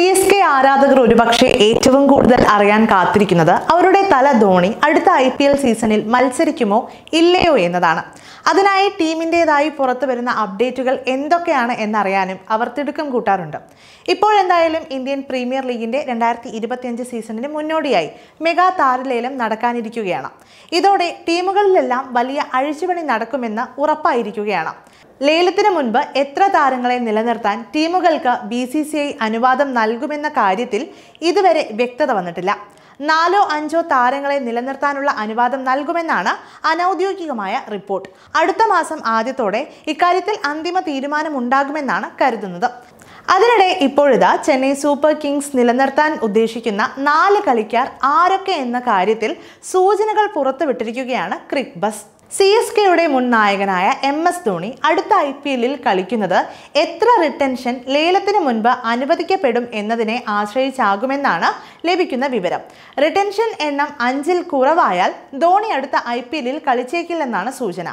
C S K ആരാധകർ ഒരുപക്ഷെ ഏറ്റവും കൂടുതൽ അറിയാൻ കാത്തിരിക്കുന്നത് അവരുടെ തല ധോണി അടുത്ത ഐ സീസണിൽ മത്സരിക്കുമോ ഇല്ലയോ എന്നതാണ് അതിനായി ടീമിൻ്റെതായി പുറത്തു വരുന്ന അപ്ഡേറ്റുകൾ എന്തൊക്കെയാണ് എന്നറിയാനും അവർ തിടുക്കം കൂട്ടാറുണ്ട് ഇപ്പോൾ എന്തായാലും ഇന്ത്യൻ പ്രീമിയർ ലീഗിൻ്റെ രണ്ടായിരത്തി ഇരുപത്തിയഞ്ച് സീസണിന് മുന്നോടിയായി മെഗാ താരലേലം നടക്കാനിരിക്കുകയാണ് ഇതോടെ ടീമുകളിലെല്ലാം വലിയ അഴിച്ചുപണി നടക്കുമെന്ന് ഉറപ്പായിരിക്കുകയാണ് ലേലത്തിന് മുൻപ് എത്ര താരങ്ങളെ നിലനിർത്താൻ ടീമുകൾക്ക് ബി സി സി ഐ അനുവാദം നൽകുമെന്ന കാര്യത്തിൽ ഇതുവരെ വ്യക്തത വന്നിട്ടില്ല നാലോ അഞ്ചോ താരങ്ങളെ നിലനിർത്താനുള്ള അനുവാദം നൽകുമെന്നാണ് അനൌദ്യോഗികമായ റിപ്പോർട്ട് അടുത്ത മാസം ആദ്യത്തോടെ ഇക്കാര്യത്തിൽ അന്തിമ തീരുമാനമുണ്ടാകുമെന്നാണ് കരുതുന്നത് അതിനിടെ ഇപ്പോഴിതാ ചെന്നൈ സൂപ്പർ കിങ്സ് നിലനിർത്താൻ ഉദ്ദേശിക്കുന്ന നാല് കളിക്കാർ ആരൊക്കെ എന്ന കാര്യത്തിൽ സൂചനകൾ പുറത്തുവിട്ടിരിക്കുകയാണ് ക്രിക്ക് ബസ് സി എസ് കെയുടെ മുൻ നായകനായ എം എസ് ധോണി അടുത്ത ഐ പി എല്ലിൽ കളിക്കുന്നത് എത്ര റിട്ടൻഷൻ ലേലത്തിന് മുൻപ് അനുവദിക്കപ്പെടും എന്നതിനെ ആശ്രയിച്ചാകുമെന്നാണ് ലഭിക്കുന്ന വിവരം റിട്ടൻഷൻ എണ്ണം അഞ്ചിൽ കുറവായാൽ ധോണി അടുത്ത ഐ പി എല്ലിൽ കളിച്ചേക്കില്ലെന്നാണ് സൂചന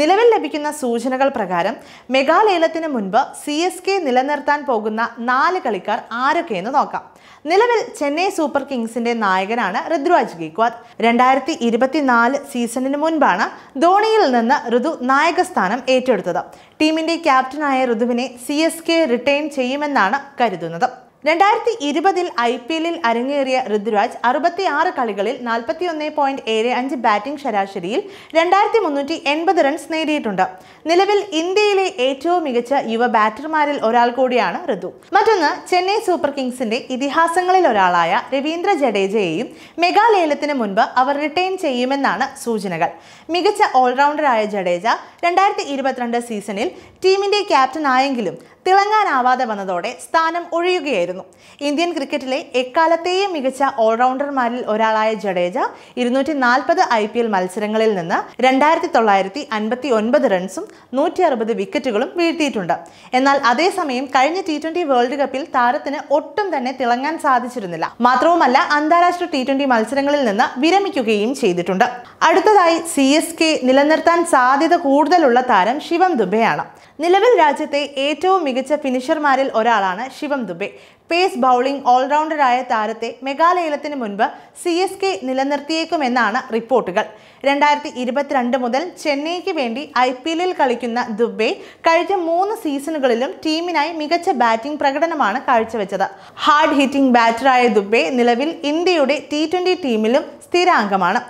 നിലവിൽ ലഭിക്കുന്ന സൂചനകൾ പ്രകാരം മെഗാലേലത്തിന് മുൻപ് സി എസ് കെ നിലനിർത്താൻ പോകുന്ന നാല് കളിക്കാർ ആരൊക്കെയെന്ന് നോക്കാം നിലവിൽ ചെന്നൈ സൂപ്പർ കിങ്സിന്റെ നായകനാണ് ഋതുരാജ് ഗീക്വാദ് രണ്ടായിരത്തി ഇരുപത്തിനാല് സീസണിന് മുൻപാണ് ധോണിയിൽ നിന്ന് ഋതു നായകസ്ഥാനം ഏറ്റെടുത്തത് ടീമിന്റെ ക്യാപ്റ്റനായ ഋതുവിനെ സി എസ് കെ റിട്ടേൺ ചെയ്യുമെന്നാണ് കരുതുന്നത് രണ്ടായിരത്തി ഇരുപതിൽ ഐ പി എല്ലിൽ അരങ്ങേറിയ ഋതുരാജ് അറുപത്തി ആറ് കളികളിൽ നാൽപ്പത്തി ഒന്ന് പോയിന്റ് ഏഴ് അഞ്ച് ബാറ്റിംഗ് ശരാശരിയിൽ രണ്ടായിരത്തി മുന്നൂറ്റി എൺപത് റൺസ് നേടിയിട്ടുണ്ട് നിലവിൽ ഇന്ത്യയിലെ ഏറ്റവും മികച്ച യുവ ബാറ്റർമാരിൽ ഒരാൾ കൂടിയാണ് ഋതു മറ്റൊന്ന് ചെന്നൈ സൂപ്പർ കിങ്സിന്റെ ഇതിഹാസങ്ങളിൽ ഒരാളായ രവീന്ദ്ര ജഡേജയെയും മെഗാലേലത്തിന് മുൻപ് അവർ റിട്ടേൺ ചെയ്യുമെന്നാണ് സൂചനകൾ മികച്ച ഓൾറൗണ്ടറായ ജഡേജ രണ്ടായിരത്തി ഇരുപത്തിരണ്ട് സീസണിൽ ടീമിന്റെ ക്യാപ്റ്റനായെങ്കിലും തിളങ്ങാനാവാതെ വന്നതോടെ സ്ഥാനം ഒഴിയുകയായിരുന്നു ഇന്ത്യൻ ക്രിക്കറ്റിലെ എക്കാലത്തെയും മികച്ച ഓൾറൗണ്ടർമാരിൽ ഒരാളായ ജഡേജ ഇരുന്നൂറ്റി നാൽപ്പത് ഐ പി എൽ മത്സരങ്ങളിൽ നിന്ന് രണ്ടായിരത്തി തൊള്ളായിരത്തി അൻപത്തി ഒൻപത് റൺസും നൂറ്റി അറുപത് വിക്കറ്റുകളും വീഴ്ത്തിയിട്ടുണ്ട് എന്നാൽ അതേസമയം കഴിഞ്ഞ ടി ട്വന്റി വേൾഡ് കപ്പിൽ താരത്തിന് ഒട്ടും തന്നെ തിളങ്ങാൻ സാധിച്ചിരുന്നില്ല മാത്രവുമല്ല അന്താരാഷ്ട്ര ടി ട്വന്റി മത്സരങ്ങളിൽ നിന്ന് വിരമിക്കുകയും ചെയ്തിട്ടുണ്ട് അടുത്തതായി സി എസ് കെ നിലനിർത്താൻ സാധ്യത കൂടുതലുള്ള താരം ശിവം ദുബെയാണ് നിലവിൽ രാജ്യത്തെ ഏറ്റവും മികച്ച ഫിനിഷർമാരിൽ ഒരാളാണ് ശിവം ദുബെ പേസ് ബൗളിംഗ് ഓൾറൗണ്ടറായ താരത്തെ മെഗാലയലത്തിന് മുൻപ് സി എസ് കെ നിലനിർത്തിയേക്കുമെന്നാണ് റിപ്പോർട്ടുകൾ രണ്ടായിരത്തി ഇരുപത്തിരണ്ട് മുതൽ ചെന്നൈക്ക് വേണ്ടി ഐ പി എല്ലിൽ കളിക്കുന്ന ദുബെ കഴിഞ്ഞ മൂന്ന് സീസണുകളിലും ടീമിനായി മികച്ച ബാറ്റിംഗ് പ്രകടനമാണ് കാഴ്ചവെച്ചത് ഹാർഡ് ഹിറ്റിംഗ് ബാറ്ററായ ദുബെ നിലവിൽ ഇന്ത്യയുടെ ടി ട്വൻ്റി ടീമിലും സ്ഥിരാംഗമാണ്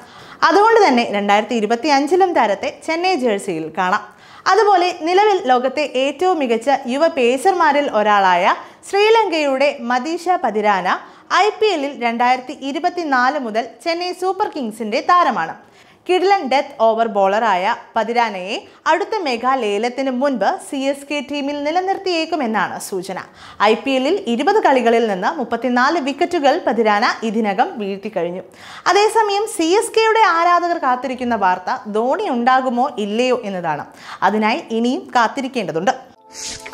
അതുകൊണ്ട് തന്നെ രണ്ടായിരത്തി ഇരുപത്തി അഞ്ചിലും താരത്തെ ചെന്നൈ ജേഴ്സിയിൽ കാണാം അതുപോലെ നിലവിൽ ലോകത്തെ ഏറ്റവും മികച്ച യുവ പേസർമാരിൽ ഒരാളായ ശ്രീലങ്കയുടെ മദീഷ പതിരാന ഐ പി എല്ലിൽ രണ്ടായിരത്തി ഇരുപത്തിനാല് മുതൽ ചെന്നൈ സൂപ്പർ കിങ്സിന്റെ താരമാണ് കിടിലൻ ഡെത്ത് ഓവർ ബോളറായ പതിരാനയെ അടുത്ത മെഗാ ലേലത്തിന് മുൻപ് സി എസ് കെ ടീമിൽ നിലനിർത്തിയേക്കുമെന്നാണ് സൂചന ഐ പി എല്ലിൽ ഇരുപത് കളികളിൽ നിന്ന് മുപ്പത്തിനാല് വിക്കറ്റുകൾ പതിരാന ഇതിനകം വീഴ്ത്തിക്കഴിഞ്ഞു അതേസമയം സി എസ് കെയുടെ ആരാധകർ കാത്തിരിക്കുന്ന വാർത്ത ധോണി ഉണ്ടാകുമോ ഇല്ലയോ എന്നതാണ് അതിനായി ഇനിയും കാത്തിരിക്കേണ്ടതുണ്ട്